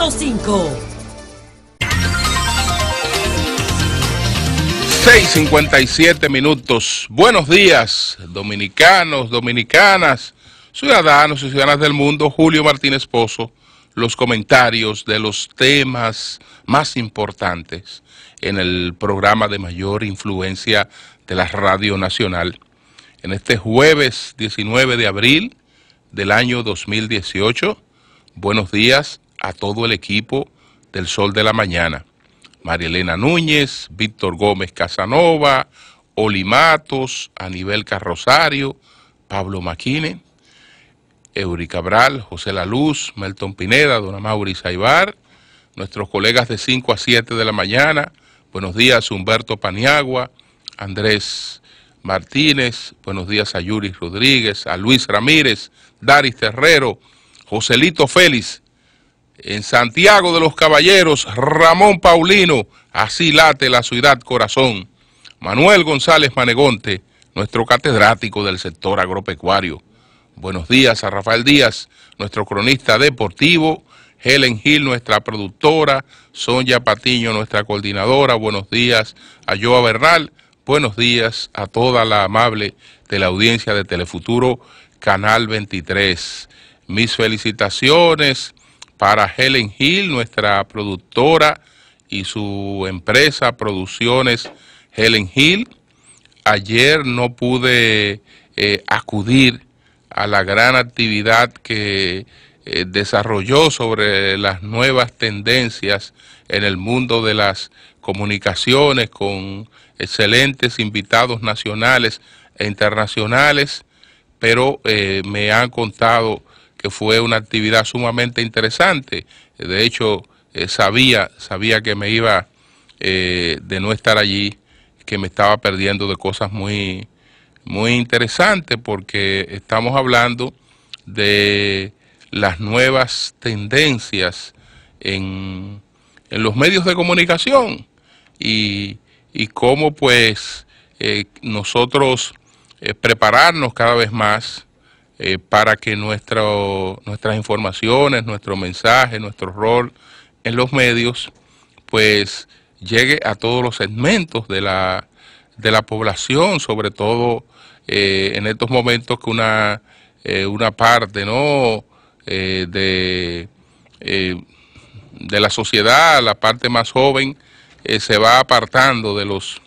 6.57 minutos. Buenos días, dominicanos, dominicanas, ciudadanos y ciudadanas del mundo. Julio Martínez Pozo, los comentarios de los temas más importantes en el programa de mayor influencia de la Radio Nacional. En este jueves 19 de abril del año 2018, buenos días a todo el equipo del Sol de la Mañana. María Elena Núñez, Víctor Gómez Casanova, Olimatos, Anibel Carrosario, Pablo Maquine, Eury Cabral, José La Luz, Melton Pineda, Dona Mauri Saibar, nuestros colegas de 5 a 7 de la mañana, buenos días Humberto Paniagua, Andrés Martínez, buenos días a Yuri Rodríguez, a Luis Ramírez, Daris Terrero, Joselito Félix, en Santiago de los Caballeros, Ramón Paulino, así late la ciudad corazón. Manuel González Manegonte, nuestro catedrático del sector agropecuario. Buenos días a Rafael Díaz, nuestro cronista deportivo, Helen Gil, nuestra productora, Sonia Patiño, nuestra coordinadora. Buenos días a Joa Bernal. Buenos días a toda la amable de la audiencia de Telefuturo, Canal 23. Mis felicitaciones para Helen Hill, nuestra productora y su empresa Producciones Helen Hill. Ayer no pude eh, acudir a la gran actividad que eh, desarrolló sobre las nuevas tendencias en el mundo de las comunicaciones con excelentes invitados nacionales e internacionales, pero eh, me han contado que fue una actividad sumamente interesante. De hecho, eh, sabía, sabía que me iba eh, de no estar allí, que me estaba perdiendo de cosas muy, muy interesantes, porque estamos hablando de las nuevas tendencias en, los medios de comunicación y, cómo pues eh, nosotros prepararnos cada vez más eh, para que nuestro, nuestras informaciones, nuestro mensaje, nuestro rol en los medios, pues llegue a todos los segmentos de la, población, sobre todo eh, en estos momentos que una, eh, una parte ¿no? de, de la sociedad, la parte más joven, se va apartando de los,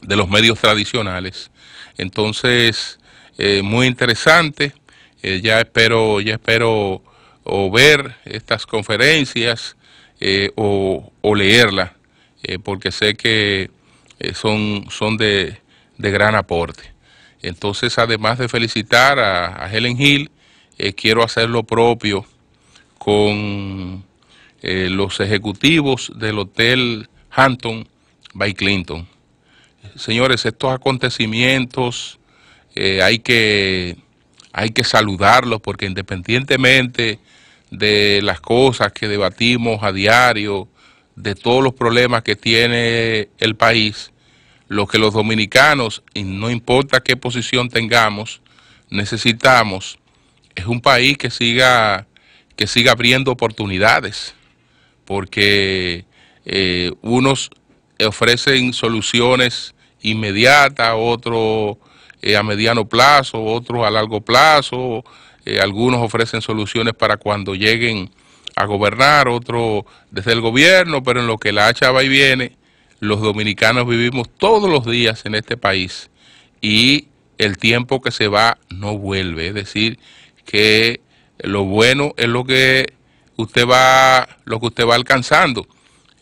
de los medios tradicionales. Entonces, eh, muy interesante. Eh, ya espero, ya espero ver estas conferencias eh, o, leerlas, porque sé que son, son de, de, gran aporte. Entonces, además de felicitar a, a Helen Hill, quiero hacer lo propio con los ejecutivos del Hotel Hampton by Clinton. Señores, estos acontecimientos eh, hay, que, hay que saludarlos porque independientemente de las cosas que debatimos a diario, de todos los problemas que tiene el país, lo que los dominicanos, y no importa qué posición tengamos, necesitamos es un país que siga, que siga abriendo oportunidades, porque eh, unos ofrecen soluciones inmediatas, otros eh, a mediano plazo, otros a largo plazo, eh, algunos ofrecen soluciones para cuando lleguen a gobernar, otros desde el gobierno, pero en lo que la hacha va y viene, los dominicanos vivimos todos los días en este país y el tiempo que se va no vuelve, es decir, que lo bueno es lo que usted va, lo que usted va alcanzando.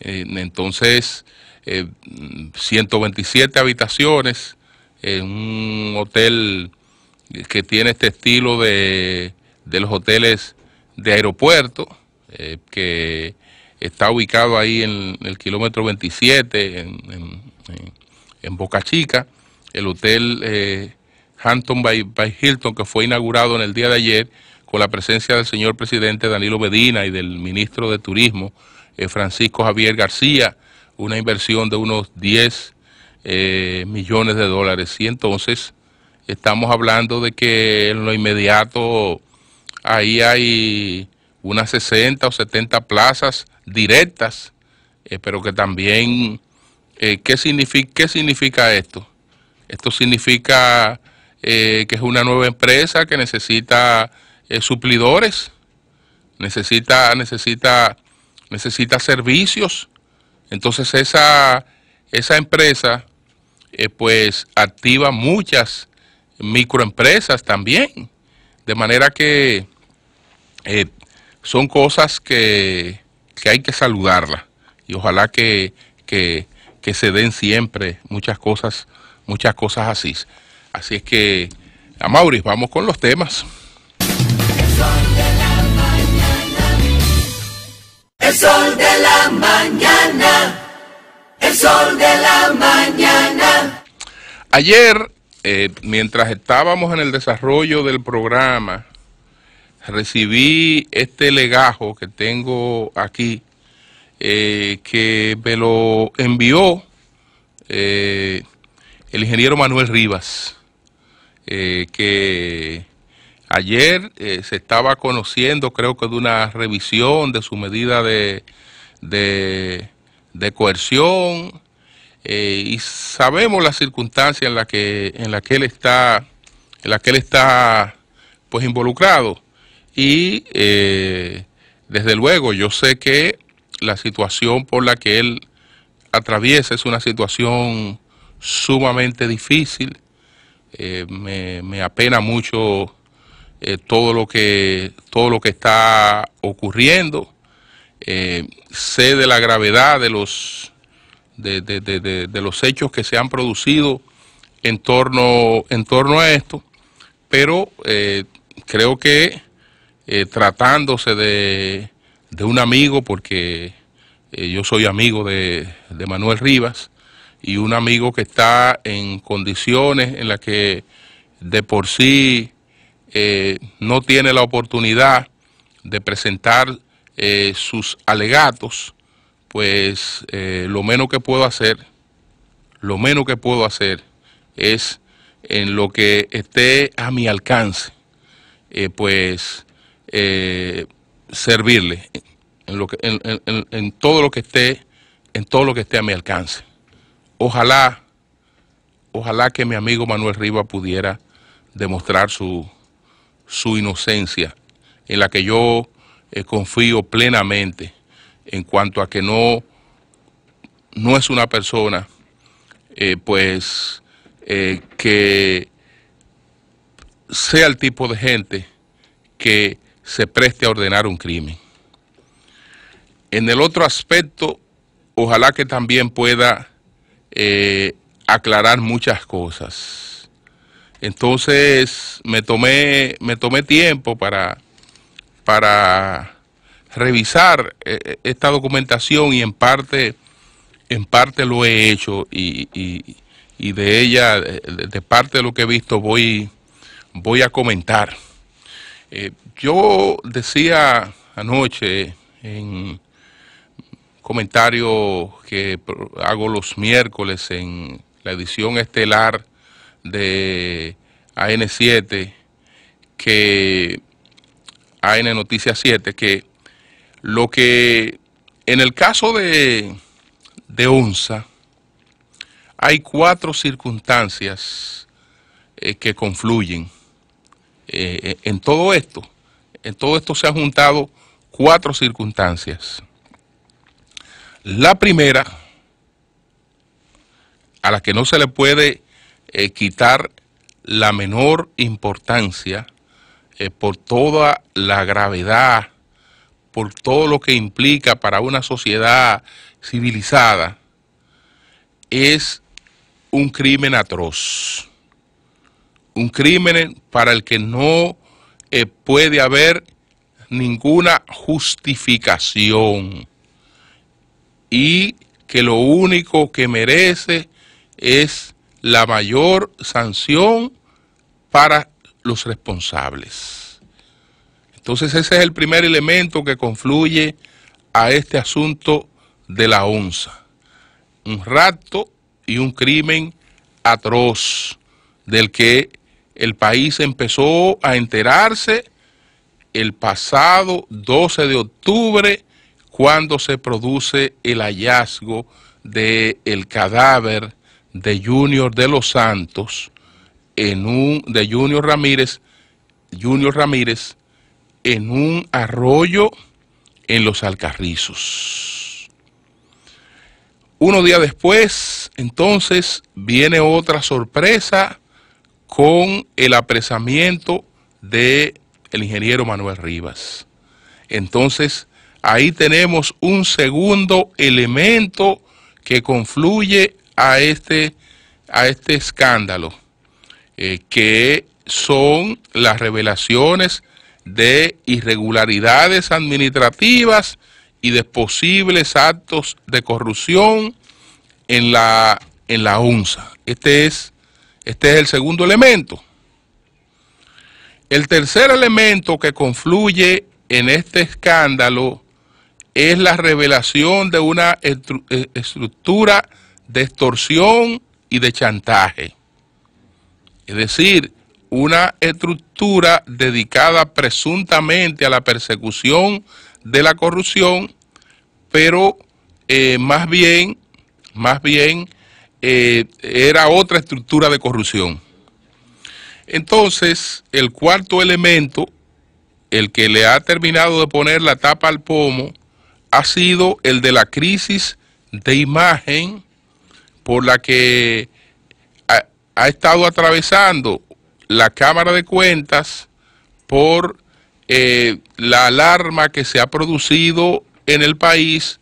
Eh, entonces, 127 mm, habitaciones en un hotel que tiene este estilo de, los hoteles de aeropuerto, eh, que está ubicado ahí en, el kilómetro 27, en, en, Boca Chica, el hotel eh, Hampton by, Hilton, que fue inaugurado en el día de ayer con la presencia del señor presidente Danilo Medina y del ministro de Turismo, eh, Francisco Javier García, una inversión de unos 10 eh, millones de dólares. Y entonces estamos hablando de que en lo inmediato ahí hay unas 60 o 70 plazas directas, eh, pero que también, eh, ¿qué, significa, ¿qué significa esto? Esto significa eh, que es una nueva empresa que necesita suplidores, necesita, necesita, necesita servicios. Entonces esa, esa empresa eh, pues activa muchas microempresas también. De manera que eh, son cosas que, hay que saludarlas y ojalá que, se den siempre muchas cosas, muchas cosas así. Así es que, a Mauri vamos con los temas el sol de la mañana. Ayer, eh, mientras estábamos en el desarrollo del programa, recibí este legajo que tengo aquí, eh, que me lo envió eh, el ingeniero Manuel Rivas, que ayer se estaba conociendo, creo que de una revisión de su medida de de coerción eh, y sabemos las circunstancias en las que en la que él está en la que él está pues involucrado y eh, desde luego yo sé que la situación por la que él atraviesa es una situación sumamente difícil eh, me, me, apena mucho todo lo que todo lo que está ocurriendo sé de la gravedad de los, de, los hechos que se han producido en torno, en torno a esto, pero eh, creo que eh, tratándose de, un amigo, porque eh, yo soy amigo de, Manuel Rivas, y un amigo que está en condiciones en las que de por sí no tiene la oportunidad de presentar eh, sus alegatos, pues eh, lo menos que puedo hacer, lo menos que puedo hacer es en lo que esté a mi alcance, eh, pues servirle en, lo que, en, todo lo que esté, en todo lo que esté a mi alcance. Ojalá, ojalá que mi amigo Manuel Riva pudiera demostrar su, su inocencia, en la que yo eh, confío plenamente en cuanto a que no, no es una persona eh, pues eh, que sea el tipo de gente que se preste a ordenar un crimen. En el otro aspecto, ojalá que también pueda aclarar muchas cosas. Entonces me tomé, me tomé tiempo para para revisar eh, eh, esta documentación y en parte, en parte lo he hecho y, y, de ella, de, parte de lo que he visto, voy, voy a comentar. Eh, yo decía anoche en comentario que hago los miércoles en la edición estelar de AN7 que AN Noticias 7 que lo que en el caso de, de ONSA hay cuatro circunstancias eh, que confluyen. Eh, eh, en todo esto, en todo esto se han juntado cuatro circunstancias. La primera, a la que no se le puede quitar la menor importancia, eh, por toda la gravedad, por todo lo que implica para una sociedad civilizada, es un crimen atroz. Un crimen para el que no eh, puede haber ninguna justificación y que lo único que merece es la mayor sanción para los responsables. Entonces ese es el primer elemento que confluye a este asunto de la onza. Un rapto y un crimen atroz del que el país empezó a enterarse el pasado 12 de octubre cuando se produce el hallazgo del el cadáver de Junior de los Santos en un, de Junior Ramírez, Junior Ramírez, en un arroyo en los Alcarrizos. Uno días después, entonces, viene otra sorpresa con el apresamiento de el ingeniero Manuel Rivas. Entonces, ahí tenemos un segundo elemento que confluye a este, a este escándalo. Eh, que son las revelaciones de irregularidades administrativas y de posibles actos de corrupción en la, en la UNSA. Este es, este es el segundo elemento. El tercer elemento que confluye en este escándalo es la revelación de una eh, estructura de extorsión y de chantaje. Es decir, una estructura dedicada presuntamente a la persecución de la corrupción, pero eh, más bien, más bien eh, era otra estructura de corrupción. Entonces, el cuarto elemento, el que le ha terminado de poner la tapa al pomo, ha sido el de la crisis de imagen por la que ha estado atravesando la Cámara de Cuentas por eh, la alarma que se ha producido en el país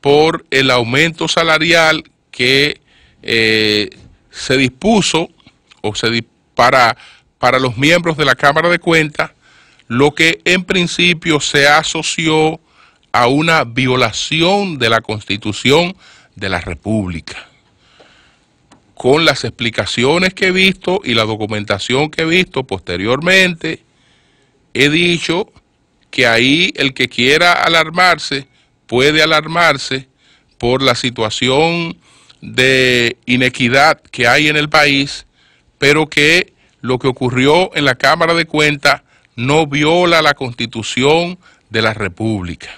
por el aumento salarial que eh, se dispuso o se para, para los miembros de la Cámara de Cuentas, lo que en principio se asoció a una violación de la Constitución de la República con las explicaciones que he visto y la documentación que he visto posteriormente, he dicho que ahí el que quiera alarmarse puede alarmarse por la situación de inequidad que hay en el país, pero que lo que ocurrió en la Cámara de Cuentas no viola la Constitución de la República.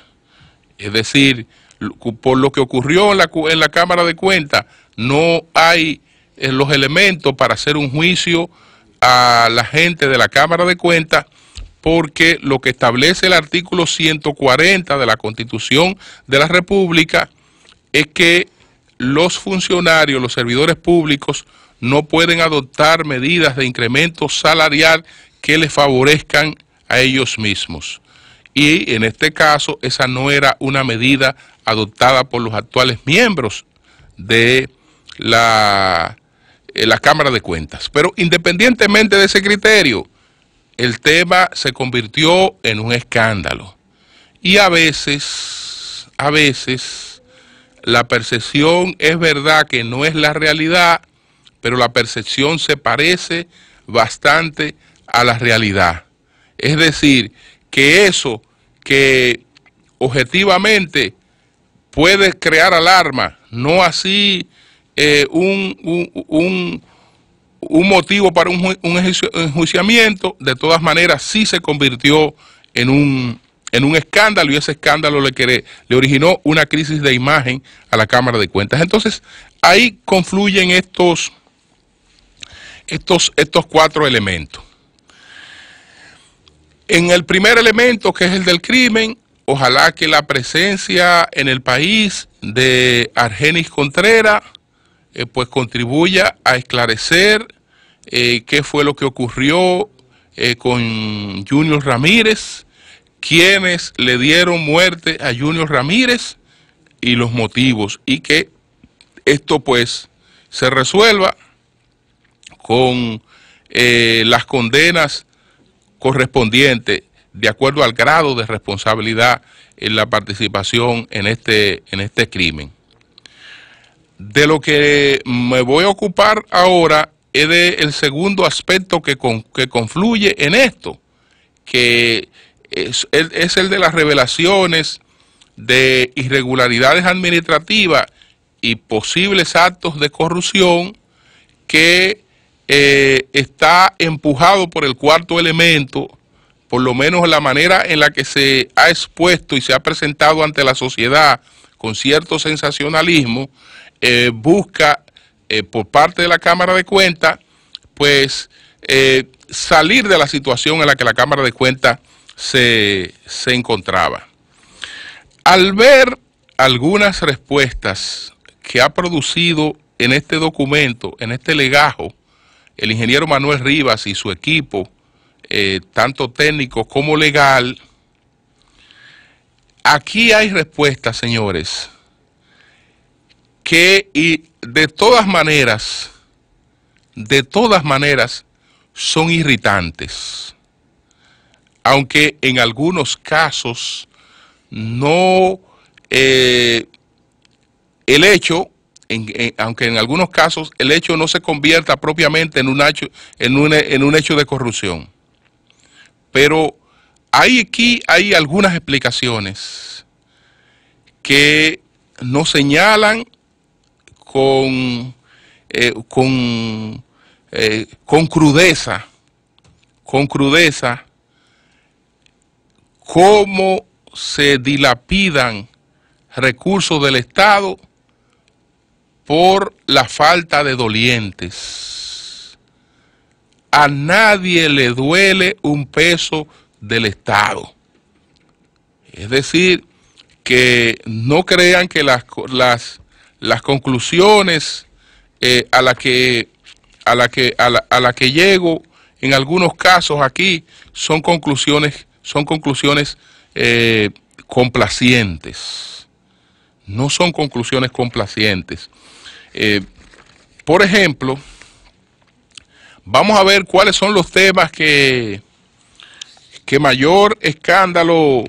Es decir, por lo que ocurrió en la, Cámara de Cuentas, no hay eh, los elementos para hacer un juicio a la gente de la Cámara de Cuentas porque lo que establece el artículo 140 de la Constitución de la República es que los funcionarios, los servidores públicos, no pueden adoptar medidas de incremento salarial que les favorezcan a ellos mismos. Y en este caso, esa no era una medida adoptada por los actuales miembros de la eh, la Cámara de Cuentas. Pero independientemente de ese criterio, el tema se convirtió en un escándalo. Y a veces, a veces, la percepción es verdad que no es la realidad, pero la percepción se parece bastante a la realidad. Es decir, que eso que objetivamente puede crear alarma, no así eh, un, un, motivo para un, enjuiciamiento, de todas maneras sí se convirtió en un, en un escándalo y ese escándalo le, le originó una crisis de imagen a la Cámara de Cuentas. Entonces ahí confluyen estos, estos, estos cuatro elementos. En el primer elemento, que es el del crimen, ojalá que la presencia en el país de Argenis Contreras eh, pues contribuya a esclarecer eh, qué fue lo que ocurrió eh, con Junior Ramírez, quienes le dieron muerte a Junior Ramírez y los motivos, y que esto pues se resuelva con las condenas correspondientes de acuerdo al grado de responsabilidad en la participación en este, en este crimen. De lo que me voy a ocupar ahora es del el segundo aspecto que, confluye en esto, que es, el de las revelaciones de irregularidades administrativas y posibles actos de corrupción que eh, está empujado por el cuarto elemento, por lo menos la manera en la que se ha expuesto y se ha presentado ante la sociedad con cierto sensacionalismo, eh, busca eh, por parte de la Cámara de Cuentas, pues eh, salir de la situación en la que la Cámara de Cuentas se, encontraba. Al ver algunas respuestas que ha producido en este documento, en este legajo, el ingeniero Manuel Rivas y su equipo, tanto técnico como legal, aquí hay respuestas, señores, que y de todas maneras, de todas maneras, son irritantes. Aunque en algunos casos no, eh, el hecho, aunque en algunos casos el hecho no se convierta propiamente en un hecho, en un, hecho de corrupción. Pero hay aquí hay algunas explicaciones que nos señalan con, eh, con, eh, con crudeza, con crudeza, cómo se dilapidan recursos del Estado por la falta de dolientes. A nadie le duele un peso del Estado. Es decir, que no crean que las, las las conclusiones eh, a las que, a la que, a llego en algunos casos aquí son conclusiones, son conclusiones eh, complacientes. No son conclusiones complacientes. Eh, por ejemplo, vamos a ver cuáles son los temas que, mayor escándalo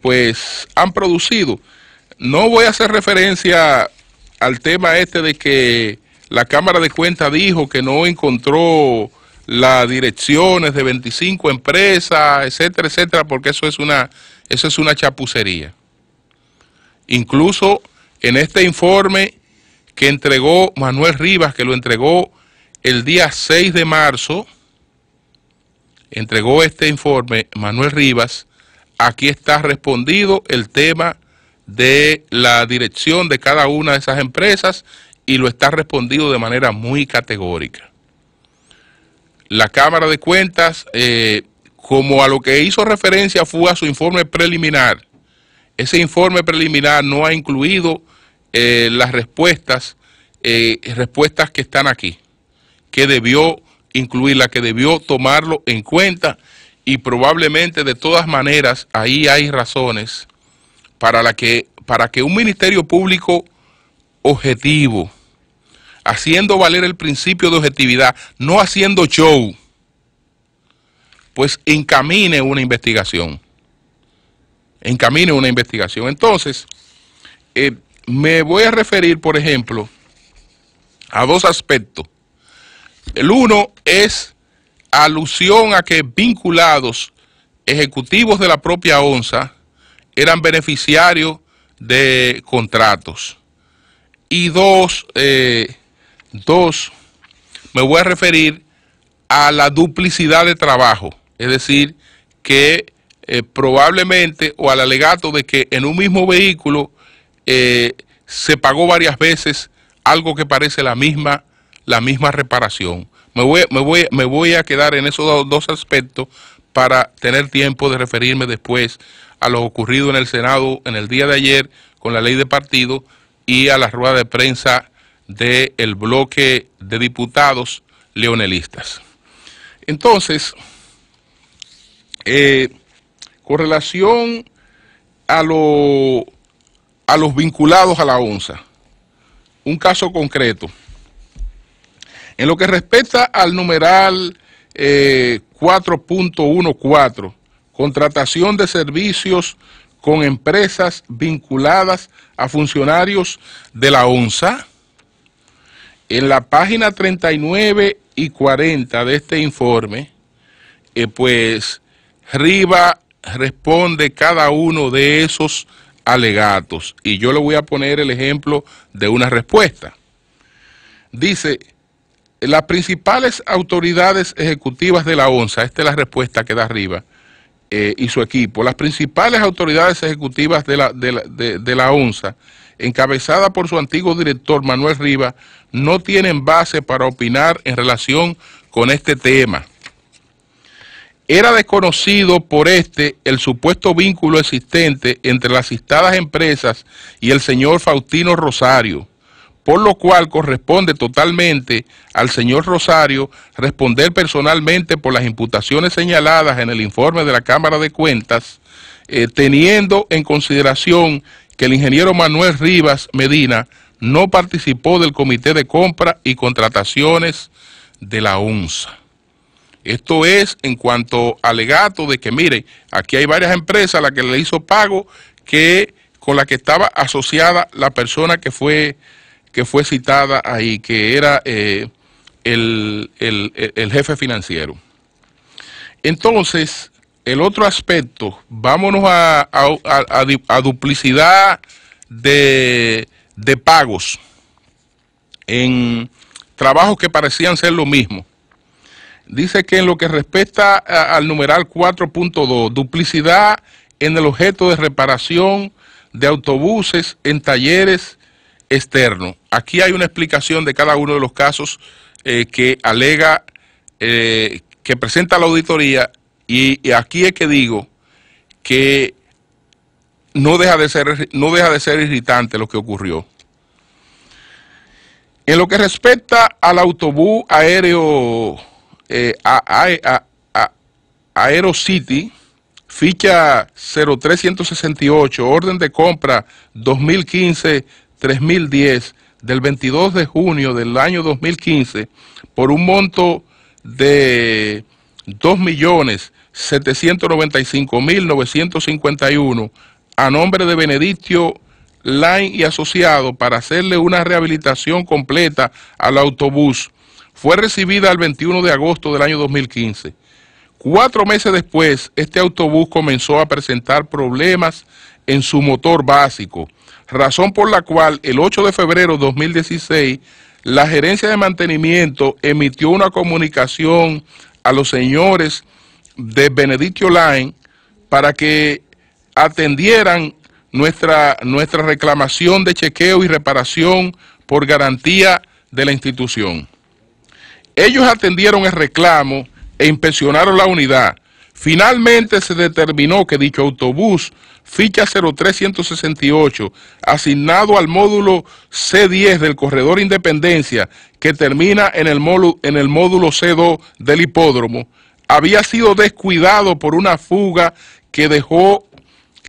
pues han producido. No voy a hacer referencia al tema este de que la Cámara de Cuentas dijo que no encontró las direcciones de 25 empresas, etcétera, etcétera, porque eso es una, eso es una chapucería. Incluso en este informe que entregó Manuel Rivas, que lo entregó el día 6 de marzo, entregó este informe Manuel Rivas, aquí está respondido el tema de la dirección de cada una de esas empresas y lo está respondido de manera muy categórica. La Cámara de Cuentas, eh, como a lo que hizo referencia fue a su informe preliminar, ese informe preliminar no ha incluido eh, las respuestas, eh, respuestas que están aquí, que debió incluir, la que debió tomarlo en cuenta y probablemente de todas maneras ahí hay razones para, la que, para que un ministerio público objetivo, haciendo valer el principio de objetividad, no haciendo show, pues encamine una investigación. Encamine una investigación. Entonces, eh, me voy a referir, por ejemplo, a dos aspectos. El uno es alusión a que vinculados ejecutivos de la propia ONSA eran beneficiarios de contratos. Y dos, eh, dos, me voy a referir a la duplicidad de trabajo, es decir, que eh, probablemente o al alegato de que en un mismo vehículo eh, se pagó varias veces algo que parece la misma, la misma reparación. Me voy, a quedar en esos dos, dos aspectos para tener tiempo de referirme después a lo ocurrido en el Senado en el día de ayer con la ley de partido y a la rueda de prensa del bloque de diputados leonelistas. Entonces, eh, con relación a, lo, a los vinculados a la ONSA, un caso concreto. En lo que respecta al numeral eh, 4.14, contratación de servicios con empresas vinculadas a funcionarios de la ONSA. En la página 39 y 40 de este informe, eh, pues Riva responde cada uno de esos alegatos. Y yo le voy a poner el ejemplo de una respuesta. Dice, las principales autoridades ejecutivas de la ONSA, esta es la respuesta que da Riva, eh, y su equipo, las principales autoridades ejecutivas de la, ONSA, encabezada por su antiguo director Manuel Rivas, no tienen base para opinar en relación con este tema. Era desconocido por este el supuesto vínculo existente entre las citadas empresas y el señor Faustino Rosario por lo cual corresponde totalmente al señor Rosario responder personalmente por las imputaciones señaladas en el informe de la Cámara de Cuentas, eh, teniendo en consideración que el ingeniero Manuel Rivas Medina no participó del Comité de Compra y Contrataciones de la UNSA. Esto es en cuanto alegato de que, mire, aquí hay varias empresas a las que le hizo pago que con la que estaba asociada la persona que fue que fue citada ahí, que era eh, el, jefe financiero. Entonces, el otro aspecto, vámonos a, duplicidad de, de, pagos en trabajos que parecían ser lo mismo. Dice que en lo que respecta al numeral 4.2, duplicidad en el objeto de reparación de autobuses en talleres externo. Aquí hay una explicación de cada uno de los casos eh, que alega, eh, que presenta la auditoría y, aquí es que digo que no deja, de ser, no deja de ser irritante lo que ocurrió. En lo que respecta al autobús aéreo eh, Aero City, ficha 0368, orden de compra 2015 3010 del 22 de junio del año 2015 por un monto de 2.795.951 a nombre de Benedictio Line y asociado para hacerle una rehabilitación completa al autobús. Fue recibida el 21 de agosto del año 2015. Cuatro meses después, este autobús comenzó a presentar problemas en su motor básico, razón por la cual el 8 de febrero de 2016 la gerencia de mantenimiento emitió una comunicación a los señores de Benedictio Line para que atendieran nuestra, nuestra reclamación de chequeo y reparación por garantía de la institución. Ellos atendieron el reclamo e inspeccionaron la unidad, Finalmente se determinó que dicho autobús, ficha 0368, asignado al módulo C10 del corredor Independencia, que termina en el, módulo, C2 del hipódromo, había sido descuidado por una fuga que dejó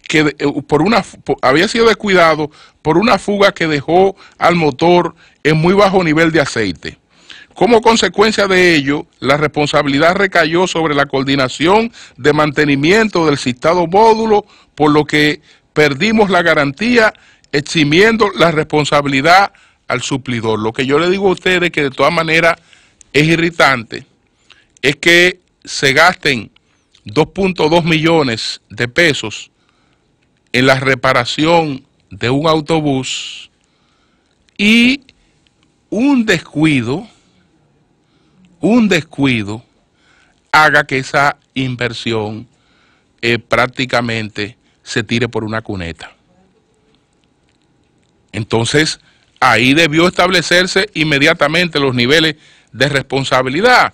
que eh, había sido descuidado por una fuga que dejó al motor en muy bajo nivel de aceite. Como consecuencia de ello, la responsabilidad recayó sobre la coordinación de mantenimiento del citado módulo, por lo que perdimos la garantía eximiendo la responsabilidad al suplidor. Lo que yo le digo a ustedes que de todas maneras es irritante, es que se gasten 2.2 millones de pesos en la reparación de un autobús y un descuido un descuido haga que esa inversión eh, prácticamente se tire por una cuneta. Entonces, ahí debió establecerse inmediatamente los niveles de responsabilidad.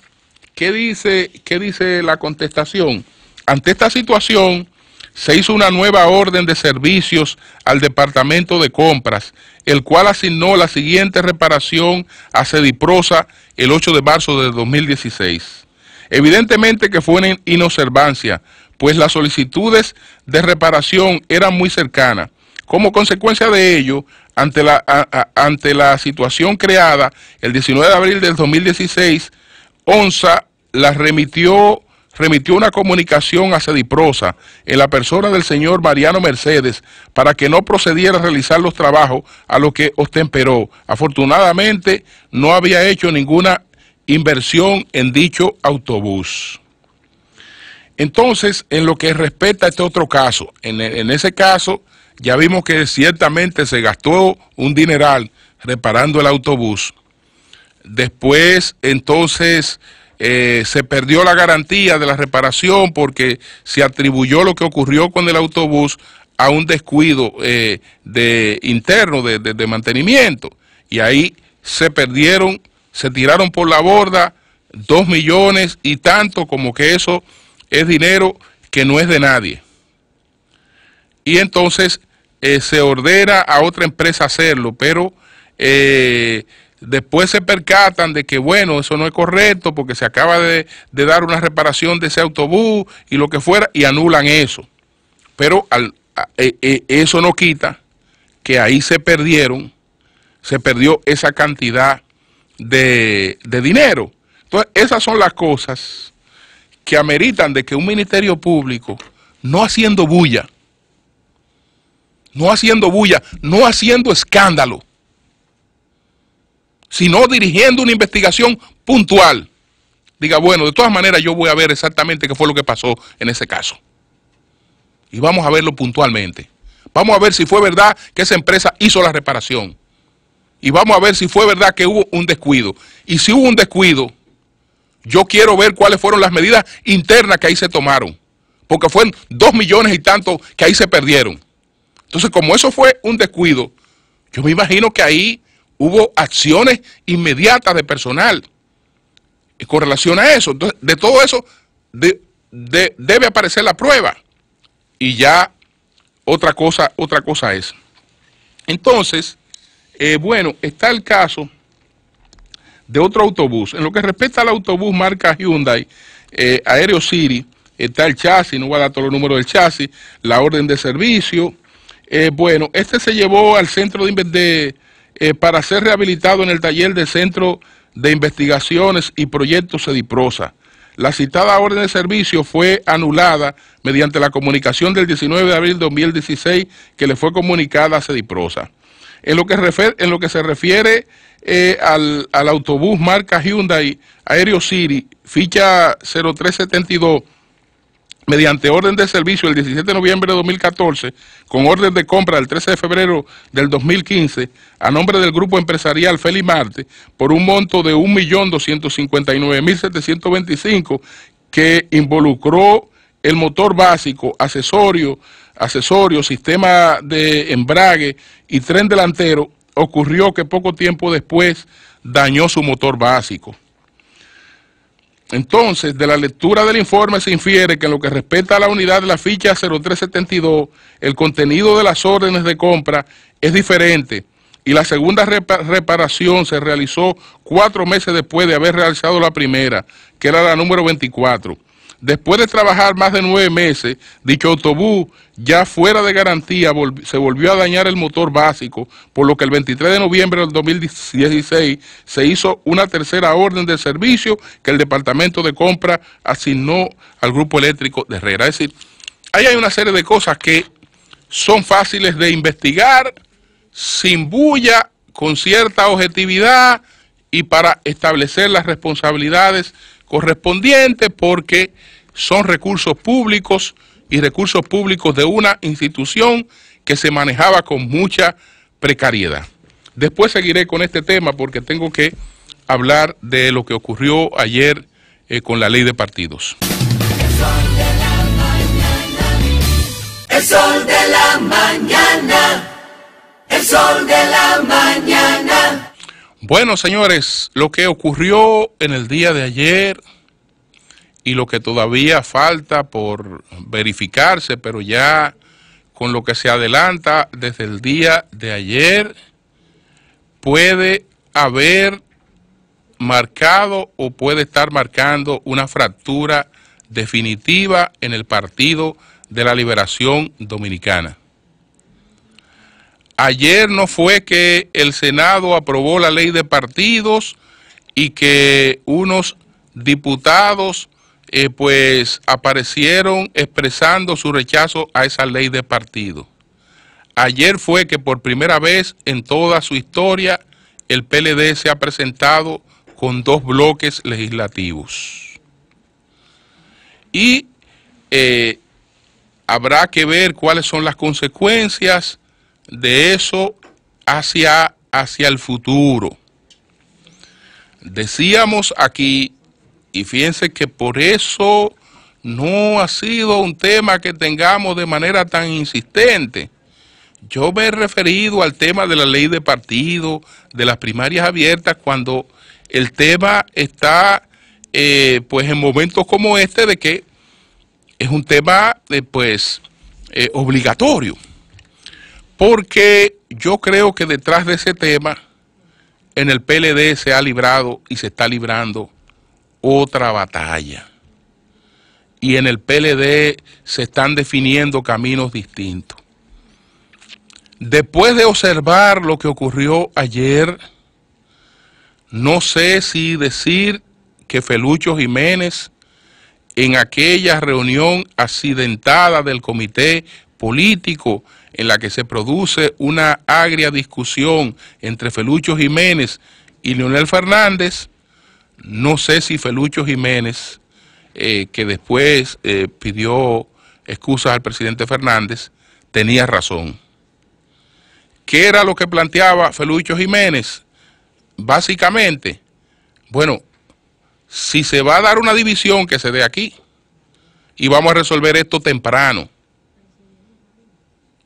¿Qué dice, qué dice la contestación? Ante esta situación, se hizo una nueva orden de servicios al Departamento de Compras, el cual asignó la siguiente reparación a Cediprosa el 8 de marzo de 2016. Evidentemente que fue en inobservancia, pues las solicitudes de reparación eran muy cercanas. Como consecuencia de ello, ante la, ante la situación creada el 19 de abril del 2016, ONSA las remitió remitió una comunicación a Cediprosa... en la persona del señor Mariano Mercedes para que no procediera a realizar los trabajos a los que ostemperó... Afortunadamente no había hecho ninguna inversión en dicho autobús. Entonces, en lo que respecta a este otro caso, en e, ese caso ya vimos que ciertamente se gastó un dineral reparando el autobús. Después, entonces, eh, se perdió la garantía de la reparación porque se atribuyó lo que ocurrió con el autobús a un descuido eh, de interno de, mantenimiento. Y ahí se perdieron, se tiraron por la borda dos millones y tanto como que eso es dinero que no es de nadie. Y entonces eh, se ordena a otra empresa hacerlo, pero Después se percatan de que, bueno, eso no es correcto porque se acaba de, dar una reparación de ese autobús y lo que fuera y anulan eso. Pero al, e, e, eso no quita que ahí se perdieron, se perdió esa cantidad de, de dinero. Entonces, esas son las cosas que ameritan de que un ministerio público, no haciendo bulla, no haciendo bulla, no haciendo escándalo, sino dirigiendo una investigación puntual. Diga, bueno, de todas maneras yo voy a ver exactamente qué fue lo que pasó en ese caso. Y vamos a verlo puntualmente. Vamos a ver si fue verdad que esa empresa hizo la reparación. Y vamos a ver si fue verdad que hubo un descuido. Y si hubo un descuido, yo quiero ver cuáles fueron las medidas internas que ahí se tomaron. Porque fueron dos millones y tantos que ahí se perdieron. Entonces, como eso fue un descuido, yo me imagino que ahí Hubo acciones inmediatas de personal con relación a eso. de todo eso debe aparecer la prueba. Y ya otra cosa, otra cosa es. Entonces, eh, bueno, está el caso de otro autobús. En lo que respecta al autobús marca Hyundai, eh, Aéreo City, está el chasis, no voy a dar todos los números del chasis, la orden de servicio. Eh, bueno, este se llevó al centro de, de, eh, para ser rehabilitado en el taller del Centro de Investigaciones y Proyectos Cediprosa. La citada orden de servicio fue anulada mediante la comunicación del 19 de abril de 2016 que le fue comunicada a Cediprosa. En lo que, se refiere eh, al, al, autobús marca Hyundai Aéreo City, ficha 0372, mediante orden de servicio el 17 de noviembre de 2014, con orden de compra del 13 de febrero del 2015, a nombre del grupo empresarial Feli Marte, por un monto de 1.259.725 que involucró el motor básico, accesorio, accesorio, sistema de embrague y tren delantero, ocurrió que poco tiempo después dañó su motor básico. Entonces, de la lectura del informe se infiere que en lo que respecta a la unidad de la ficha 0372, el contenido de las órdenes de compra es diferente y la segunda reparación se realizó cuatro meses después de haber realizado la primera, que era la número 24. Después de trabajar más de nueve meses, dicho autobús, ya fuera de garantía, se volvió a dañar el motor básico, por lo que el 23 de noviembre del 2016 se hizo una tercera orden de servicio que el Departamento de Compra asignó al Grupo Eléctrico de Herrera. Es decir, ahí hay una serie de cosas que son fáciles de investigar, sin bulla, con cierta objetividad y para establecer las responsabilidades correspondientes porque son recursos públicos y recursos públicos de una institución que se manejaba con mucha precariedad. Después seguiré con este tema porque tengo que hablar de lo que ocurrió ayer eh, con la ley de partidos. sol de la mañana. sol de la mañana. Bueno, señores, lo que ocurrió en el día de ayer y lo que todavía falta por verificarse, pero ya con lo que se adelanta desde el día de ayer, puede haber marcado o puede estar marcando una fractura definitiva en el Partido de la Liberación Dominicana. Ayer no fue que el Senado aprobó la ley de partidos y que unos diputados eh, pues aparecieron expresando su rechazo a esa ley de partido. Ayer fue que por primera vez en toda su historia el PLD se ha presentado con dos bloques legislativos. Y eh, habrá que ver cuáles son las consecuencias de eso hacia, hacia el futuro. Decíamos aquí y fíjense que por eso no ha sido un tema que tengamos de manera tan insistente. Yo me he referido al tema de la ley de partido, de las primarias abiertas, cuando el tema está, eh, pues, en momentos como este, de que es un tema, eh, pues, eh, obligatorio. Porque yo creo que detrás de ese tema, en el PLD se ha librado y se está librando otra batalla. Y en el PLD se están definiendo caminos distintos. Después de observar lo que ocurrió ayer, no sé si decir que Felucho Jiménez en aquella reunión accidentada del comité político en la que se produce una agria discusión entre Felucho Jiménez y Leonel Fernández, no sé si Felucho Jiménez, eh, que después eh, pidió excusas al presidente Fernández, tenía razón. ¿Qué era lo que planteaba Felucho Jiménez? Básicamente, bueno, si se va a dar una división que se dé aquí y vamos a resolver esto temprano.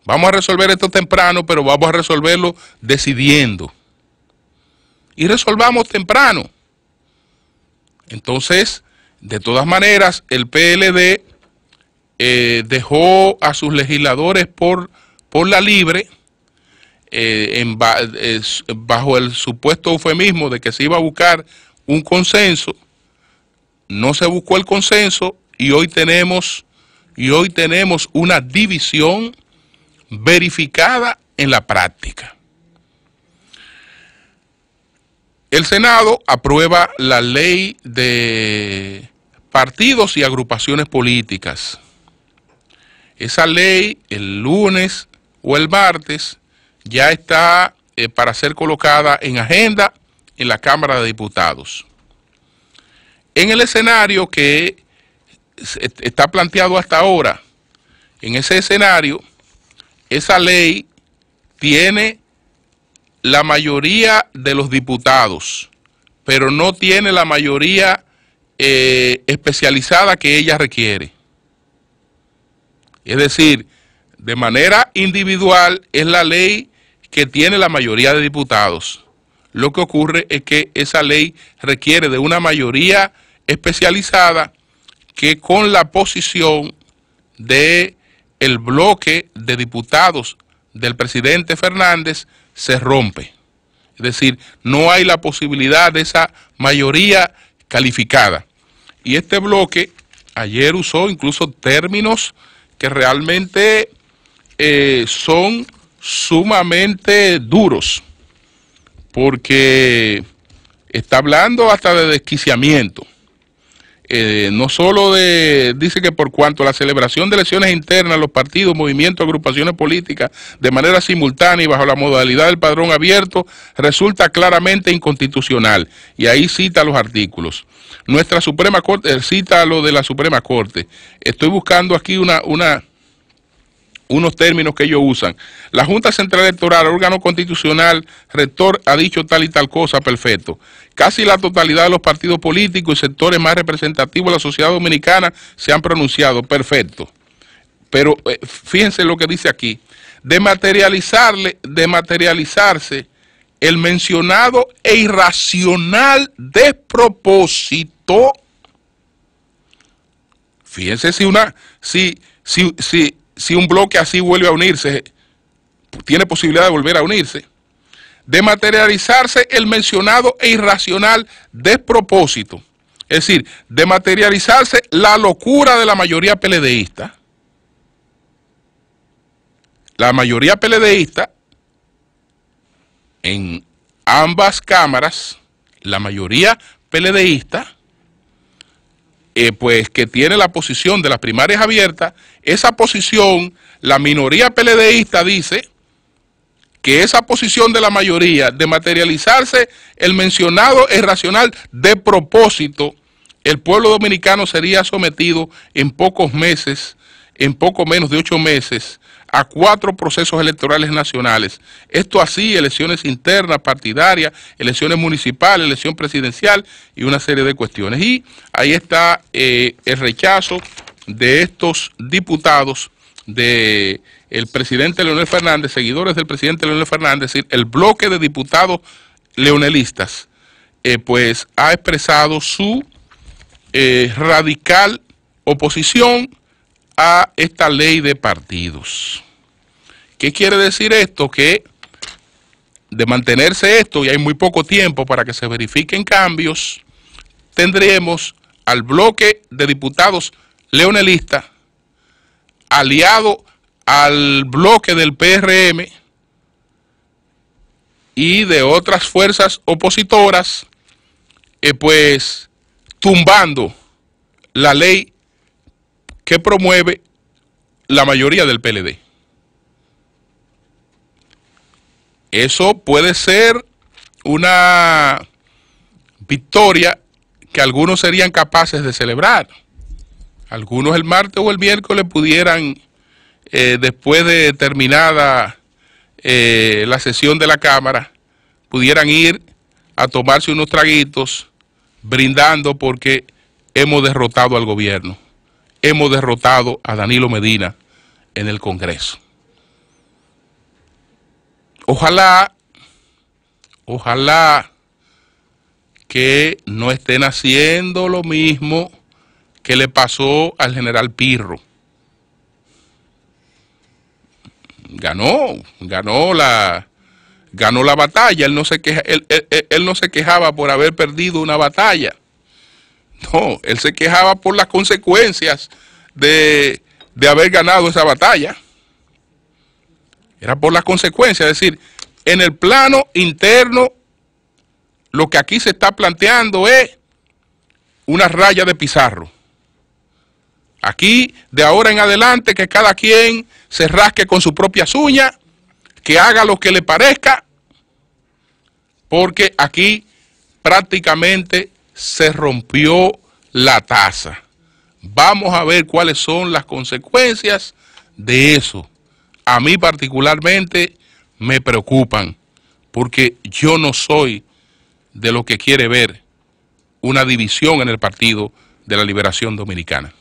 Vamos a resolver esto temprano, pero vamos a resolverlo decidiendo. Y resolvamos temprano. Entonces, de todas maneras, el PLD eh, dejó a sus legisladores por, la libre, eh, bajo el supuesto eufemismo de que se iba a buscar un consenso, no se buscó el consenso y hoy tenemos, y hoy tenemos una división verificada en la práctica. El Senado aprueba la ley de partidos y agrupaciones políticas. Esa ley el lunes o el martes ya está eh, para ser colocada en agenda en la Cámara de Diputados. En el escenario que está planteado hasta ahora, en ese escenario, esa ley tiene la mayoría de los diputados, pero no tiene la mayoría eh, especializada que ella requiere. Es decir, de manera individual es la ley que tiene la mayoría de diputados. Lo que ocurre es que esa ley requiere de una mayoría especializada que con la posición de el bloque de diputados del presidente Fernández se rompe. Es decir, no hay la posibilidad de esa mayoría calificada. Y este bloque ayer usó incluso términos que realmente eh, son sumamente duros, porque está hablando hasta de desquiciamiento. Eh, no solo de, dice que por cuanto a la celebración de elecciones internas, los partidos, movimientos, agrupaciones políticas, de manera simultánea y bajo la modalidad del padrón abierto, resulta claramente inconstitucional. Y ahí cita los artículos. Nuestra Suprema Corte, eh, cita lo de la Suprema Corte. Estoy buscando aquí una, una, unos términos que ellos usan. La Junta Central Electoral, órgano constitucional, rector, ha dicho tal y tal cosa, perfecto. Casi la totalidad de los partidos políticos y sectores más representativos de la sociedad dominicana se han pronunciado, perfecto. Pero eh, fíjense lo que dice aquí. De, materializarle, el mencionado e irracional despropósito. Fíjense si una, si, si, si si un bloque así vuelve a unirse, tiene posibilidad de volver a unirse, de materializarse el mencionado e irracional despropósito, es decir, de materializarse la locura de la mayoría peledeísta. La mayoría peledeísta en ambas cámaras, la mayoría peledeísta eh, pues que tiene la posición de las primarias abiertas, esa posición, la minoría peledeísta dice que esa posición de la mayoría de materializarse el mencionado es racional de propósito, el pueblo dominicano sería sometido en pocos meses, en poco menos de ocho meses, a cuatro procesos electorales nacionales. Esto así, elecciones internas, partidarias, elecciones municipales, elección presidencial y una serie de cuestiones. Y ahí está eh, el rechazo de estos diputados de el presidente Leonel Fernández, seguidores del presidente Leonel Fernández, es decir, el bloque de diputados leonelistas, eh, pues ha expresado su eh, radical oposición a esta ley de partidos. ¿Qué quiere decir esto? Que de mantenerse esto, y hay muy poco tiempo para que se verifiquen cambios, tendremos al bloque de diputados leonelista aliado al bloque del PRM y de otras fuerzas opositoras, eh, pues tumbando la ley que promueve la mayoría del PLD. Eso puede ser una victoria que algunos serían capaces de celebrar. Algunos el martes o el miércoles pudieran, eh, después de terminada eh, la sesión de la Cámara, pudieran ir a tomarse unos traguitos brindando porque hemos derrotado al gobierno hemos derrotado a Danilo Medina en el Congreso. Ojalá, ojalá que no estén haciendo lo mismo que le pasó al general Pirro. Ganó, ganó la, ganó la batalla. Él no, se queja, él no se quejaba por haber perdido una batalla. No, él se quejaba por las consecuencias de, haber ganado esa batalla. Era por las consecuencias, es decir, en el plano interno, lo que aquí se está planteando es una raya de pizarro. Aquí, de ahora en adelante, que cada quien se rasque con su propia uñas, que haga lo que le parezca, porque aquí prácticamente se rompió la taza. Vamos a ver cuáles son las consecuencias de eso. A mí particularmente me preocupan porque yo no soy de lo que quiere ver una división en el Partido de la Liberación Dominicana.